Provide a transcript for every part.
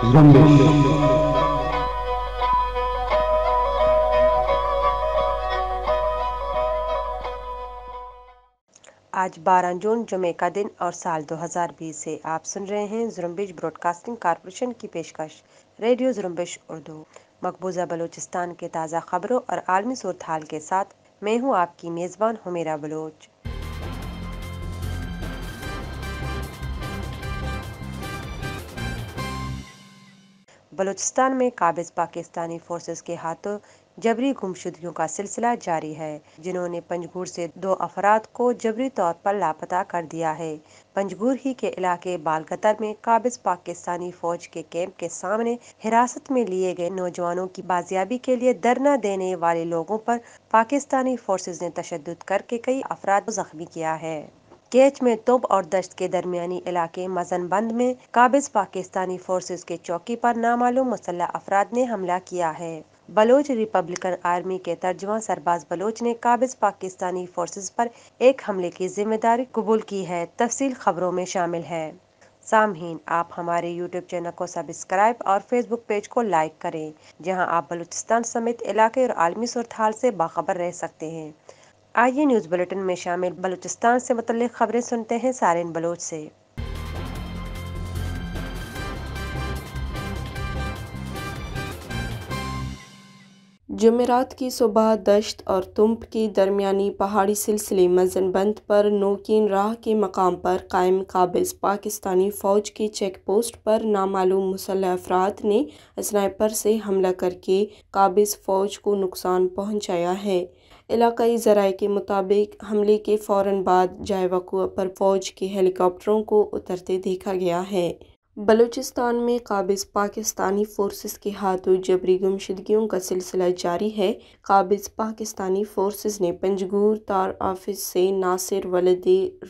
आज 12 जून जुमे का दिन और साल 2020 से आप सुन रहे हैं जुरम्बिश ब्रॉडकास्टिंग कारपोरेशन की पेशकश रेडियो जुरम्बिश उर्दू मकबूजा बलूचिस्तान के ताज़ा खबरों और आलमी सूरत हाल के साथ मैं हूं आपकी मेज़बान हुमेरा बलोच बलूचिस्तान में काबिज पाकिस्तानी फोर्सेस के हाथों जबरी गुमशुदगियों का सिलसिला जारी है जिन्होंने पंजगूर से दो अफराद को जबरी तौर पर लापता कर दिया है पंजगूर ही के इलाके बालकतर में काबिज पाकिस्तानी फौज के कैंप के सामने हिरासत में लिए गए नौजवानों की बाजियाबी के लिए धरना देने वाले लोगों पर पाकिस्तानी फोर्सेज ने तशद करके कई अफराद को जख्मी किया है कैच में तुब और दश्त के दरमियानी इलाके मजनबंद में काबिज पाकिस्तानी फोर्सेज के चौकी पर नामालूम मुसल्ह अफराद ने हमला किया है बलोच रिपब्लिकन आर्मी के तर्जमा सरबाज बलोच ने काबिज पाकिस्तानी फोर्सेज पर एक हमले की जिम्मेदारी कबूल की है तफसील खबरों में शामिल है सामहीन आप हमारे यूट्यूब चैनल को सब्सक्राइब और फेसबुक पेज को लाइक करें जहां आप बलूचिस्तान समेत इलाके और आलमी सुरत से बाखबर रह सकते हैं आइए न्यूज बुलेटिन में शामिल बलूचिस्तान से मुतल खबरें सुनते हैं सारे बलोच से जमेरात की सुबह दश्त और तुम्प के दरमियानी पहाड़ी सिलसिले मजनबंद पर नोकिन राह के मकाम पर कायम काबिज पाकिस्तानी फ़ौज के चेक पोस्ट पर नामालूम मुसल अफराद ने स्नाइपर से हमला करके काबिज फ़ौज को नुकसान पहुंचाया है इलाकई ज़राए के मुताबिक हमले के फ़ौर बाद जायवाकुआ पर फ़ौज के हेलीकॉप्टरों को उतरते देखा गया है बलूचिस्तान में काबिज पाकिस्तानी फोर्सेस के हाथों जबरी गुमशदगियों का सिलसिला जारी है काबिज पाकिस्तानी फोर्सेस ने पंजगूर तार ऑफिस से नासिर वलद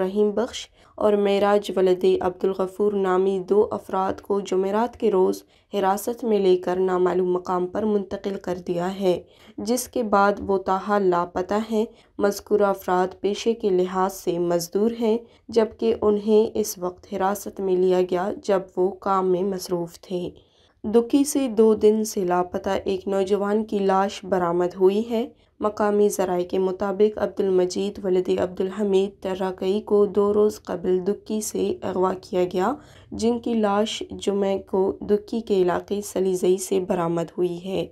रहीम बख्श और मेराज अब्दुल अब्दुलगफ़ूर नामी दो अफराद को जमेरात के रोज़ हिरासत में लेकर नामालूम मकाम पर मुंतकिल कर दिया है जिसके बाद वो ताहा लापता हैं मजकूर अफराद पेशे के लिहाज से मजदूर हैं जबकि उन्हें इस वक्त हिरासत में लिया गया जब वो काम में मसरूफ़ थे दुखी से दो दिन से लापता एक नौजवान की लाश बरामद हुई है मकामी ज़राए के मुताबिक अब्दुलमजीद वलद हमीद तर्राकई को दो रोज़ कबल दुक्की से अगवा किया गया जिनकी लाश जुमे को दुक्की के इलाके सलीजई से बरामद हुई है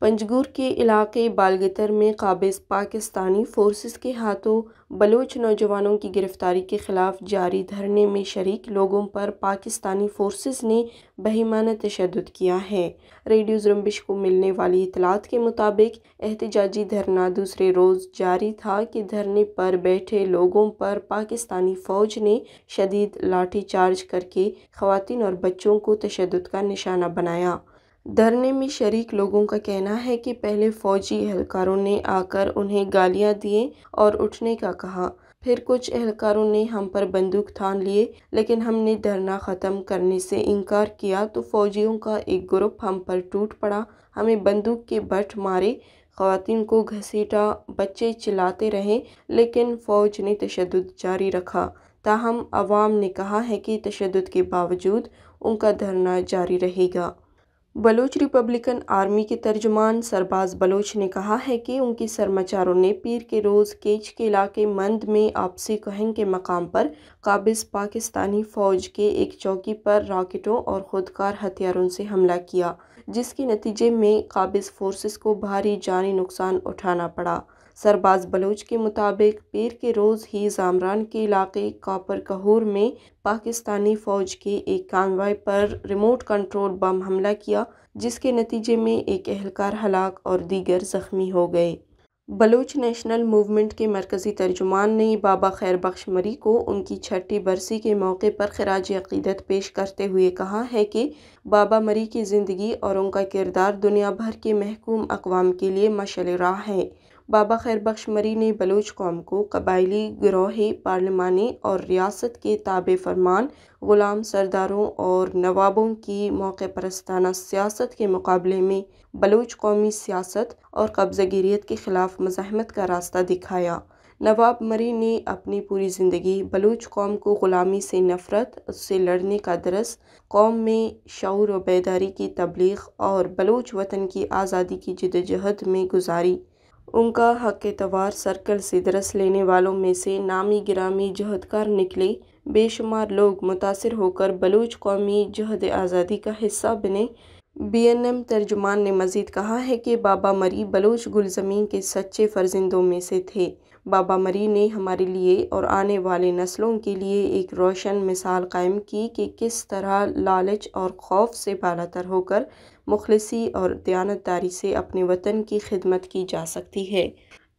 पंजगूर के इलाके बालगतर में काबिज़ पाकिस्तानी फ़ोर्सेस के हाथों बलोच नौजवानों की गिरफ़्तारी के ख़िलाफ़ जारी धरने में शरीक लोगों पर पाकिस्तानी फ़ोर्सेस ने बहिमाना तशद किया है रेडियो जुम्बिश को मिलने वाली इतलात के मुताबिक एहतजाजी धरना दूसरे रोज़ जारी था कि धरने पर बैठे लोगों पर पाकिस्तानी फ़ौज ने शदीद लाठीचार्ज करके ख़वान और बच्चों को तशद का निशाना बनाया धरने में शरीक लोगों का कहना है कि पहले फौजी एहलकारों ने आकर उन्हें गालियां दिए और उठने का कहा फिर कुछ एहलकारों ने हम पर बंदूक थान लिए लेकिन हमने धरना ख़त्म करने से इनकार किया तो फौजियों का एक ग्रुप हम पर टूट पड़ा हमें बंदूक के बट मारे खातन को घसीटा बच्चे चिल्लाते रहे लेकिन फ़ौज ने तशद जारी रखा ताहम आवाम ने कहा है कि तशद के बावजूद उनका धरना जारी रहेगा बलोच रिपब्लिकन आर्मी के तर्जमान सरबाज बलोच ने कहा है कि उनके सरमाचारों ने पीर के रोज़ केच के इलाके मंद में आपसी कहन के मकाम पर काबिज पाकिस्तानी फ़ौज के एक चौकी पर रॉकेटों और खुदकार हथियारों से हमला किया जिसके नतीजे में काबिज फोर्सेस को भारी जानी नुकसान उठाना पड़ा सरबाज बलूच के मुताबिक पीर के रोज़ ही जामरान के इलाके कापर कहूर में पाकिस्तानी फ़ौज के एक कानवाई पर रिमोट कंट्रोल बम हमला किया जिसके नतीजे में एक एहलकार हलाक और दीगर ज़ख्मी हो गए बलूच नेशनल मूवमेंट के मरकज़ी तर्जुमान ने बाबा खैर बख्श मरी को उनकी छठी बरसी के मौके पर खराज अकीदत पेश करते हुए कहा है कि बाबा मरी की ज़िंदगी और उनका किरदार दुनिया भर के महकूम अकवाम के लिए मशल राह है बाबा खैरबख्श मरी ने बलोच कौम को कबायली ग्रोह पार्लिमानी और रियासत के ताब फरमान ग़ुलाम सरदारों और नवाबों की मौके परस्ताना सियासत के मुकाबले में बलोच कौमी सियासत और कब्ज़गीरीत के ख़िलाफ़ मज़ाहमत का रास्ता दिखाया नवाब मरी ने अपनी पूरी ज़िंदगी बलूच कौम को ग़ुलामी से नफ़रत उससे लड़ने का दरस कौम में शौर व बेदारी की तबलीग और बलूच वतन की आज़ादी की जदोजहद में गुजारी उनका हक तवार सर्कल से दरस लेने वालों में से नामी ग्रामी जहदकार निकले बेशुमार लोग मुतासर होकर बलूच कौमी जहद आज़ादी का हिस्सा बने बी एन एम तर्जुमान ने मज़ीद कहा है कि बाबा मरी बलूच गुलज़मीन के सच्चे फर्जिंदों में से थे बाबा मरी ने हमारे लिए और आने वाले नस्लों के लिए एक रोशन मिसाल कायम की कि किस तरह लालच और खौफ से बालातर होकर मुखलसी और दयानतदारी से अपने वतन की खिदमत की जा सकती है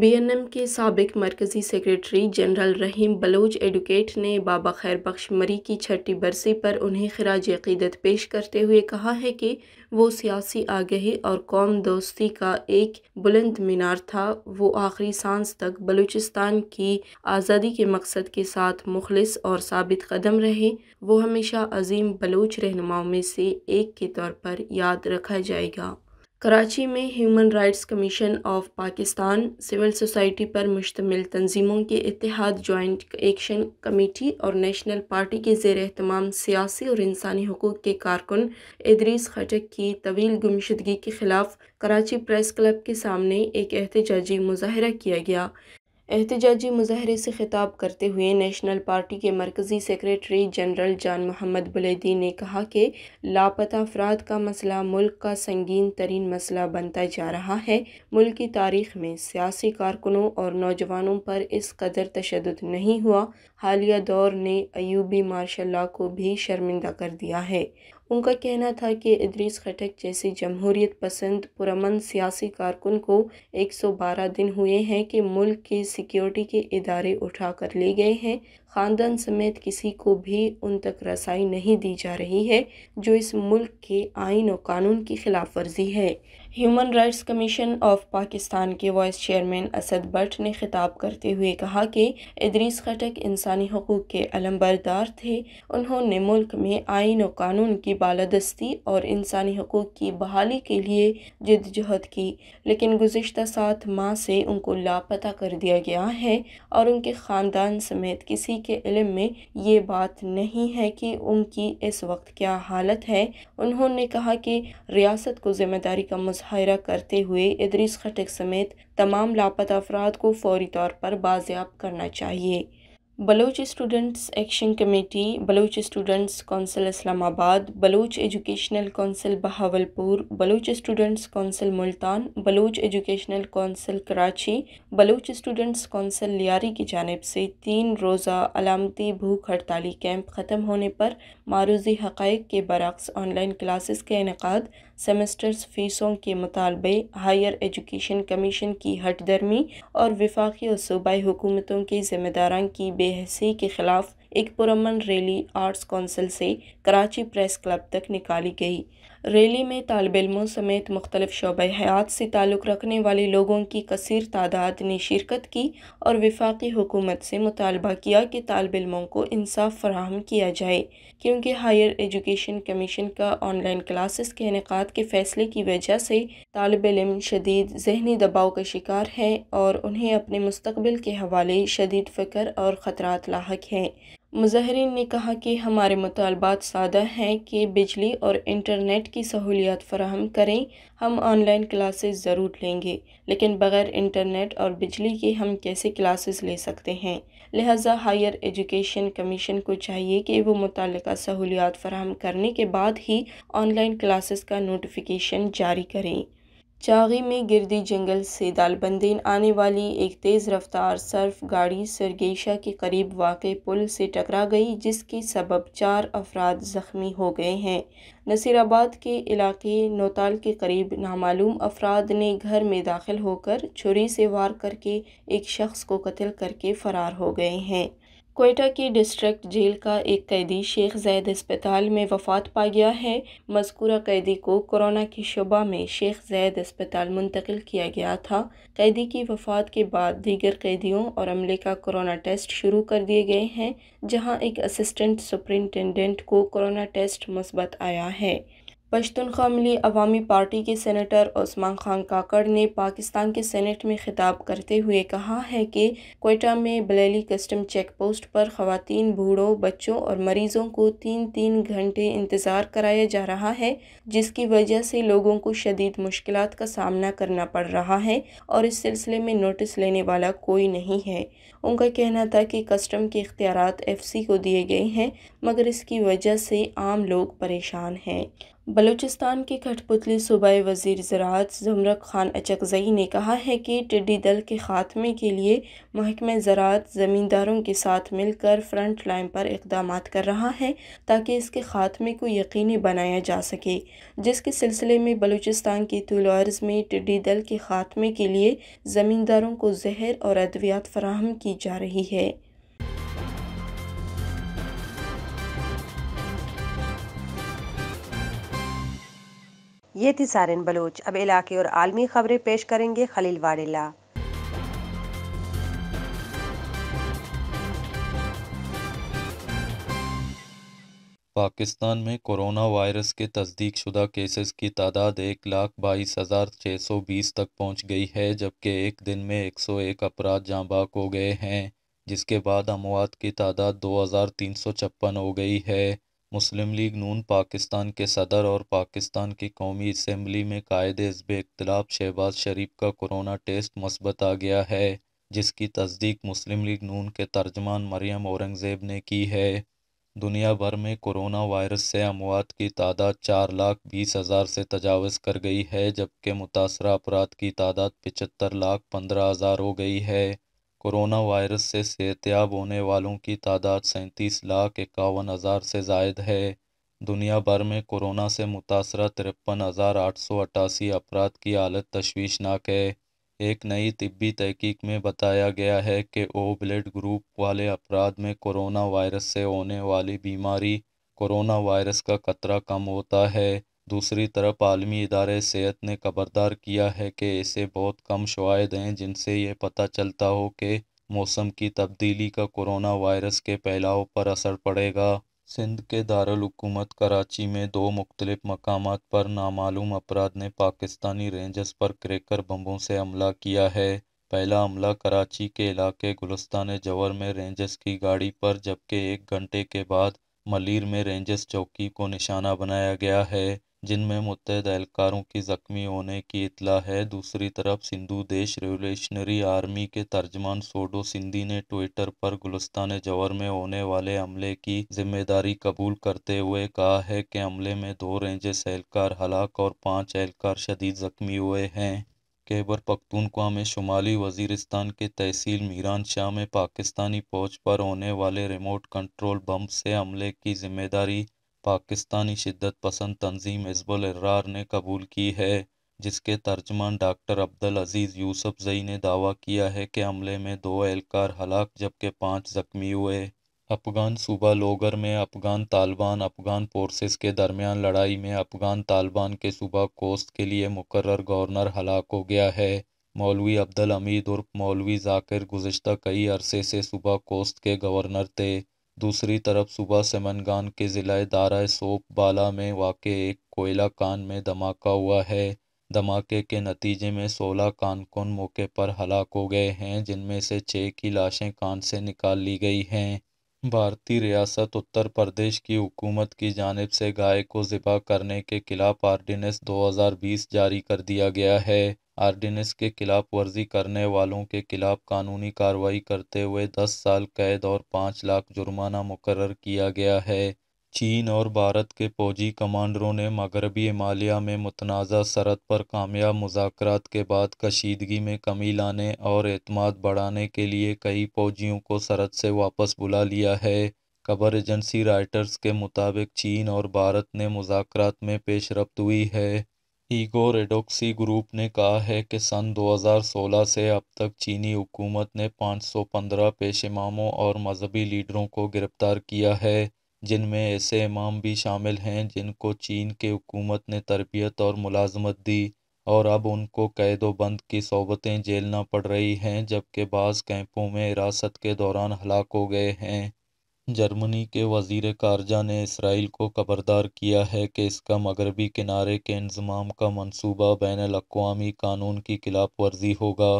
बीएनएम के सबक मरकज़ी secretary general Rahim Baloch advocate ने बाबा खैर बख्श मरी की छठी बरसी पर उन्हें खराज अकीदत पेश करते हुए कहा है कि वो सियासी आगही और कौम दोस्ती का एक बुलंद मीनार था वो आखिरी सांस तक बलूचिस्तान की आज़ादी के मकसद के साथ मुखलस और साबित कदम रहे वो हमेशा अजीम बलोच रहनुमाओं में से एक के तौर पर याद रखा जाएगा कराची में human rights commission of Pakistan civil society पर मुश्तमिल तंजीमों के इतिहाद जॉइंट एक्शन कमेटी और नेशनल पार्टी के जेर अहतमाम सियासी और इंसानी हकूक़ के कारकुन इदरीस खटक की तवील गुमशदगी के खिलाफ कराची प्रेस क्लब के सामने एक एहतजाजी मुजाहरा किया गया एहतजाजी मुजाहरे से ख़िताब करते हुए नेशनल पार्टी के मरकज़ी सेक्रेटरी जनरल जान मोहम्मद बुलेदी ने कहा कि लापता अफराद का मसला मुल्क का संगीन तरीन मसला बनता जा रहा है मुल्क की तारीख में सियासी कारकुनों और नौजवानों पर इस कदर तशद नहीं हुआ हालिया दौर ने अयूबी मार्शल को भी शर्मिंदा कर दिया है उनका कहना था कि इदरीस खटक जैसे जमहूरियत पसंद पुरमन सियासी कारकुन को 112 दिन हुए हैं कि मुल्क के सिक्योरिटी के इदारे उठा कर ले गए हैं ख़ानदान समेत किसी को भी उन तक रसाई नहीं दी जा रही है जो इस मुल्क के आइन और कानून की खिलाफ वर्जी है human rights commission of Pakistan के वाइस चेयरमैन असद भट्ट ने खिताब करते हुए कहा कि इदरीस खटक इंसानी हकूक़ के अलमबरदार थे उन्होंने मुल्क में आइन और कानून की बालादस्ती और इंसानी हकूक़ की बहाली के लिए जदजहद की लेकिन गुज्त सात माह से उनको लापता कर दिया गया है और उनके ख़ानदान समेत किसी के इलम में ये बात नहीं है कि उनकी इस वक्त क्या हालत है उन्होंने कहा कि रियासत को जिम्मेदारी का मुजाहरा करते हुए इदरीस खटक समेत तमाम लापता अफराद को फौरी तौर पर बाजियाब करना चाहिए Baloch students action committee Baloch students council Islamabad Baloch educational council Bahawalpur Baloch students council Multan Baloch educational council Karachi Baloch students council Lyari की जानब से तीन रोज़ा अलामती भूख हड़ताली कैंप ख़त्म होने पर मारूजी हक़ के बरक्स ऑनलाइन क्लासेस के इनका सेमेस्टर्स फीसों के मुतालबे हायर एजुकेशन कमीशन की हटदर्मी और विफाकी और सूबाई हुकूमतों के जिम्मेदारों की बेहसी के खिलाफ एक पुरमन रैली आर्ट्स कौंसिल से कराची प्रेस क्लब तक निकाली गई रैली में तालब इलमों समेत मुख्तलिफ शोब हयात से ताल्लुक़ रखने वाले लोगों की कसर तादाद ने शिरकत की और विफाकी हुकूमत से मुतालबा किया कि तालब इलमों को इंसाफ फ्राहम किया जाए क्योंकि हायर एजुकेशन कमीशन का ऑनलाइन क्लासेस के इनका के फ़ैसले की वजह से तालब इलम शदीद जहनी दबाव का शिकार है और उन्हें अपने मुस्तबिल के हवाले शदीद फ़िक्र और ख़तरा लाक हैं मुजाहरीन ने कहा कि हमारे मुतालबात सादा हैं कि बिजली और इंटरनेट की सहूलियात फराहम करें हम ऑनलाइन क्लासेस ज़रूर लेंगे लेकिन बग़ैर इंटरनेट और बिजली के हम कैसे क्लासेस ले सकते हैं लिहाजा हायर एजुकेशन कमीशन को चाहिए कि वो मुतल सहूलियात फराहम करने के बाद ही ऑनलाइन क्लासेस का नोटिफिकेशन जारी करें चागी में गिरदी जंगल से दालबंदीन आने वाली एक तेज़ रफ्तार सर्फ गाड़ी सरगेशा के करीब वाक़ पुल से टकरा गई जिसके सबब चार अफराद ज़ख्मी हो गए हैं नसीराबाद के इलाके नौताल के करीब नामालूम अफराद ने घर में दाखिल होकर छुरी से वार करके एक शख्स को कत्ल करके फ़रार हो गए हैं कोयटा की डिस्ट्रिक्ट जेल का एक कैदी शेख जैद अस्पताल में वफात पा गया है मजकूरा कैदी को कोरोना की शबा में शेख जैद अस्पताल मुंतकिल किया गया था कैदी की वफात के बाद दीगर कैदियों और अमले का कोरोना टेस्ट शुरू कर दिए गए हैं जहां एक असिस्टेंट सुप्रिंटेंडेंट को कोरोना टेस्ट मस्बत आया है पश्तनख्वा मिली अवामी पार्टी के सेनेटर ओस्मान खान काकड़ ने पाकिस्तान के सेनेट में खिताब करते हुए कहा है कि कोयटा में बलेली कस्टम चेक पोस्ट पर खातन बूढ़ों बच्चों और मरीज़ों को तीन तीन घंटे इंतज़ार कराया जा रहा है जिसकी वजह से लोगों को शदीद मुश्किल का सामना करना पड़ रहा है और इस सिलसिले में नोटिस लेने वाला कोई नहीं है उनका कहना था कि कस्टम के इख्तियार एफ सी को दिए गए हैं मगर इसकी वजह से आम लोग परेशान हैं बलूचिस्तान के कठपुतली सूबाई वजीर ज़रात ज़मरक ख़ान अचकज़ई ने कहा है कि टिड्डी दल के ख़ात्मे के लिए महकम ज़रात ज़मींदारों के साथ मिलकर फ्रंट लाइन पर इकदाम कर रहा है ताकि इसके ख़ात्मे को यकीनी बनाया जा सके जिसके सिलसिले में बलूचिस्तान के तुलर्ज में टिड्डी दल के ख़ात्मे के लिए ज़मींदारों को जहर और अद्वियात फराहम की जा रही है ये थी सारन बलोच अब इलाके और आलमी खबरें पेश करेंगे खलील वाडेला पाकिस्तान में कोरोना वायरस के तस्दीक शुदा केसेस की तादाद एक लाख बाईस हज़ार छः सौ बीस तक पहुंच गई है जबकि एक दिन में एक सौ एक अपराध बाक हो गए हैं जिसके बाद अमवात की तादाद दो हज़ार तीन सौ छप्पन हो गई है मुस्लिम लीग नून पाकिस्तान के सदर और पाकिस्तान की कौमी इसम्बली में कायद हजब इख्तलाफ शहबाज शरीफ का कोरोना टेस्ट मस्बत आ गया है जिसकी तस्दीक मुस्लिम लीग नून के तर्जमान मरियम औरंगज़ेब ने की है दुनिया भर में कोरोना वायरस से अमवात की तादाद चार लाख बीस हज़ार से तजावज़ कर गई है जबकि मुतासर अफराद की तादाद पचहत्तर लाख पंद्रह हज़ार हो गई है कोरोना वायरस से सेहतियाब होने वालों की तादाद सैंतीस लाख इक्यावन हज़ार से जायद है दुनिया भर में कोरोना से मुतासर तिरपन हज़ार आठ सौ अट्ठासी अफराद की हालत तशवीशनाक है एक नई तबी तहकीक में बताया गया है कि ओ ब्लड ग्रुप वाले अफराद में कोरोना वायरस से होने वाली बीमारी कोरोना वायरस का खतरा कम होता है दूसरी तरफ आलमी इदारे सेहत ने खबरदार किया है कि ऐसे बहुत कम शवाद हैं जिनसे ये पता चलता हो कि मौसम की तब्दीली का कोरोना वायरस के फैलाव पर असर पड़ेगा सिंध के दारकूमत कराची में दो मुख्तलिफ मकाम पर नामालूम अफराद ने पाकिस्तानी रेंजर्स पर क्रेकर बम्बों से हमला किया है पहला हमला कराची के इलाके गुलस्तान जवर में रेंजर्स की गाड़ी पर जबकि एक घंटे के बाद मलिर में रेंजर्स चौकी को निशाना बनाया गया है जिनमें मुतहद एहलकारों के ज़ख्मी होने की इतला है दूसरी तरफ सिंधु देश रेवोल्यूशनरी आर्मी के तर्जमान सोडो सिंधी ने ट्विटर पर गुलस्तान जवर में होने वाले हमले की जिम्मेदारी कबूल करते हुए कहा है कि हमले में दो रेंजेस एहलकार हलाक और पाँच एहलकार शदीद ज़ख्मी हुए हैं खैबर पख्तूनख्वा में शुमाली वजीरस्तान के तहसील मीरान शाह में पाकिस्तानी फौज पर होने वाले रिमोट कंट्रोल बम से हमले की जिम्मेदारी पाकिस्तानी शिद्दत पसंद तंजीम हिजबुल इर्रार ने कबूल की है जिसके तर्जमान डॉक्टर अब्दुल अजीज़ यूसुफ जई ने दावा किया है कि हमले में दो एहलकार हलाक जबकि पाँच जख्मी हुए अफगान सूबा लोगर में अफगान तालिबान अफगान फोर्सेस के दरमियान लड़ाई में अफगान तालिबान के सूबा कोस्त के लिए मुकर गवर्नर हलाक हो गया है मौलवी अब्दुल अमीद उर्फ मौलवी जाकिर गुजशत कई अरसे से सूबा कोस्त के गवर्नर थे दूसरी तरफ सुबह सेमनगान के ज़िला दारा सोप बाला में वाक़ एक कोयला कान में धमाका हुआ है धमाके के नतीजे में सोलह कानकुन मौके पर हलाक हो गए हैं जिनमें से छः की लाशें कान से निकाल ली गई हैं भारतीय रियासत उत्तर प्रदेश की हुकूमत की जानब से गाय को ज़िबा करने के खिलाफ आर्डीनेंस 2020 जारी कर दिया गया है आर्डीनेंस के खिलाफ वर्जी करने वालों के खिलाफ कानूनी कार्रवाई करते हुए दस साल कैद और पाँच लाख जुर्माना मुकर किया गया है चीन और भारत के फौजी कमांडरों ने मगरबी हिमालय में मतनाज़ा सरहद पर कामयाब मुजात के बाद कशीदगी में कमी लाने और अतमाद बढ़ाने के लिए कई फौजियों को सरहद से वापस बुला लिया है खबर एजेंसी राइटर्स के मुताबिक चीन और भारत ने मुजात में पेशरफ्त हुई है ईगो रेडोक्सी ग्रुप ने कहा है कि सन 2016 से अब तक चीनी हुकूमत ने 515 पेश इमामों और मजहबी लीडरों को गिरफ़्तार किया है जिनमें ऐसे इमाम भी शामिल हैं जिनको चीन के हुकूमत ने तरबियत और मुलाजमत दी और अब उनको कैद बंद की सोबतें झेलना पड़ रही हैं जबकि बाज़ कैंपों में हिरासत के दौरान हलाक हो गए हैं जर्मनी के वज़ीर ख़ारजा ने इसराइल को खबरदार किया है कि इसका मगरबी किनारे के इंजमाम का मनसूबा बैन अवी कानून की खिलाफ वर्जी होगा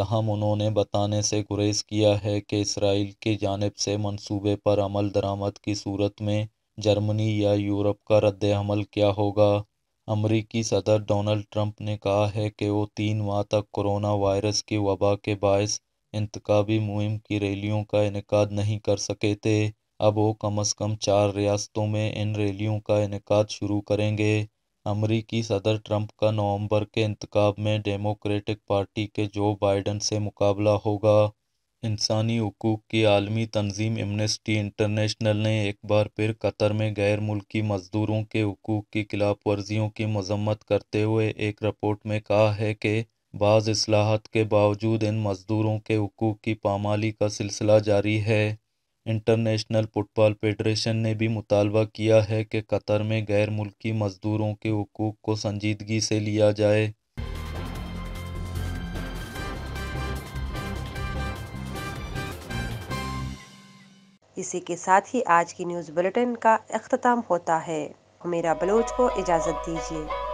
तहम उन्होंने बताने से गुरेज किया है कि इसराइल की जानब से मनसूबे पर अमल दरामद की सूरत में जर्मनी या यूरोप का रद्द अमल क्या होगा अमरीकी सदर डोनल्ड ट्रंप ने कहा है कि वो तीन माह तक कोरोना वायरस की वबा के बायस इंतबी मुहिम की रैलियों का इनका नहीं कर सके थे अब वो कम अज़ कम चार रियासतों में इन रैलियों का इनका शुरू करेंगे अमरीकी सदर ट्रंप का नवंबर के इंतकाब में डेमोक्रेटिक पार्टी के जो बाइडन से मुकाबला होगा इंसानी हकूक़ की आलमी तंजीम एमनेस्टी इंटरनेशनल ने एक बार फिर कतर में गैर मुल्की मज़दूरों के हकूक़ की खिलाफ वर्जियों की मजम्मत करते हुए एक रिपोर्ट में कहा है कि बाज़ असलाहत के बावजूद इन मज़दूरों के हकूक़ की पामाली का सिलसिला जारी है इंटरनेशनल फुटबॉल फेडरेशन ने भी मुतालबा किया है कि कतर में गैर मुल्की मज़दूरों के हकूक़ को संजीदगी से लिया जाए इसी के साथ ही आज की न्यूज़ बुलेटिन का अख्ताम होता है मेरा बलोच को इजाज़त दीजिए